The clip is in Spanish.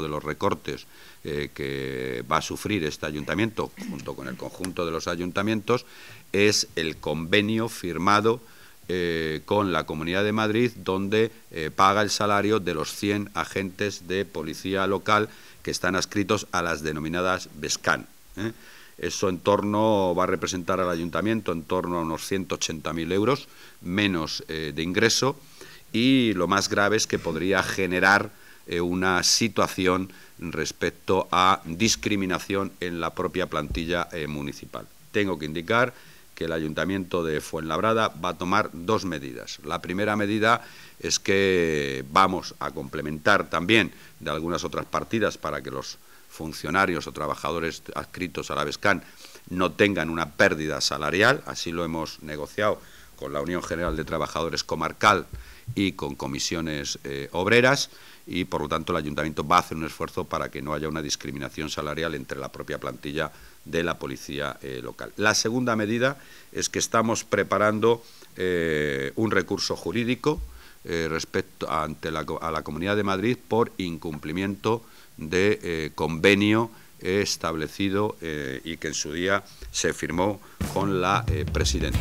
de los recortes eh, que va a sufrir este ayuntamiento, junto con el conjunto de los ayuntamientos, es el convenio firmado eh, con la Comunidad de Madrid, donde eh, paga el salario de los 100 agentes de policía local que están adscritos a las denominadas BESCAN. Eso en torno va a representar al ayuntamiento en torno a unos 180.000 euros menos de ingreso y lo más grave es que podría generar eh, una situación respecto a discriminación en la propia plantilla eh, municipal. Tengo que indicar que el Ayuntamiento de Fuenlabrada va a tomar dos medidas. La primera medida es que vamos a complementar también de algunas otras partidas para que los funcionarios o trabajadores adscritos a la Vescan no tengan una pérdida salarial, así lo hemos negociado con la Unión General de Trabajadores Comarcal y con comisiones eh, obreras y por lo tanto el ayuntamiento va a hacer un esfuerzo para que no haya una discriminación salarial entre la propia plantilla de la policía eh, local. La segunda medida es que estamos preparando eh, un recurso jurídico respecto ante a la Comunidad de Madrid por incumplimiento de convenio establecido y que en su día se firmó con la presidenta.